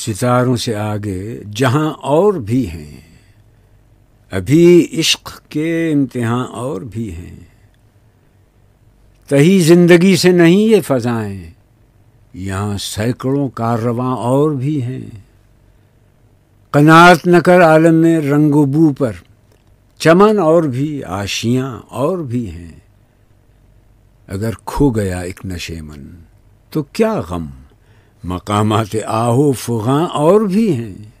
सितारों से आगे जहां और भी हैं अभी इश्क के इम्तहान और भी हैं तही जिंदगी से नहीं ये फजाएं यहाँ सैकड़ों कारवां और भी हैं कनात न कर आलम में रंगबू पर चमन और भी आशियाँ और भी हैं अगर खो गया एक नशे मन तो क्या गम मकामात आहो फ़ुगा और भी हैं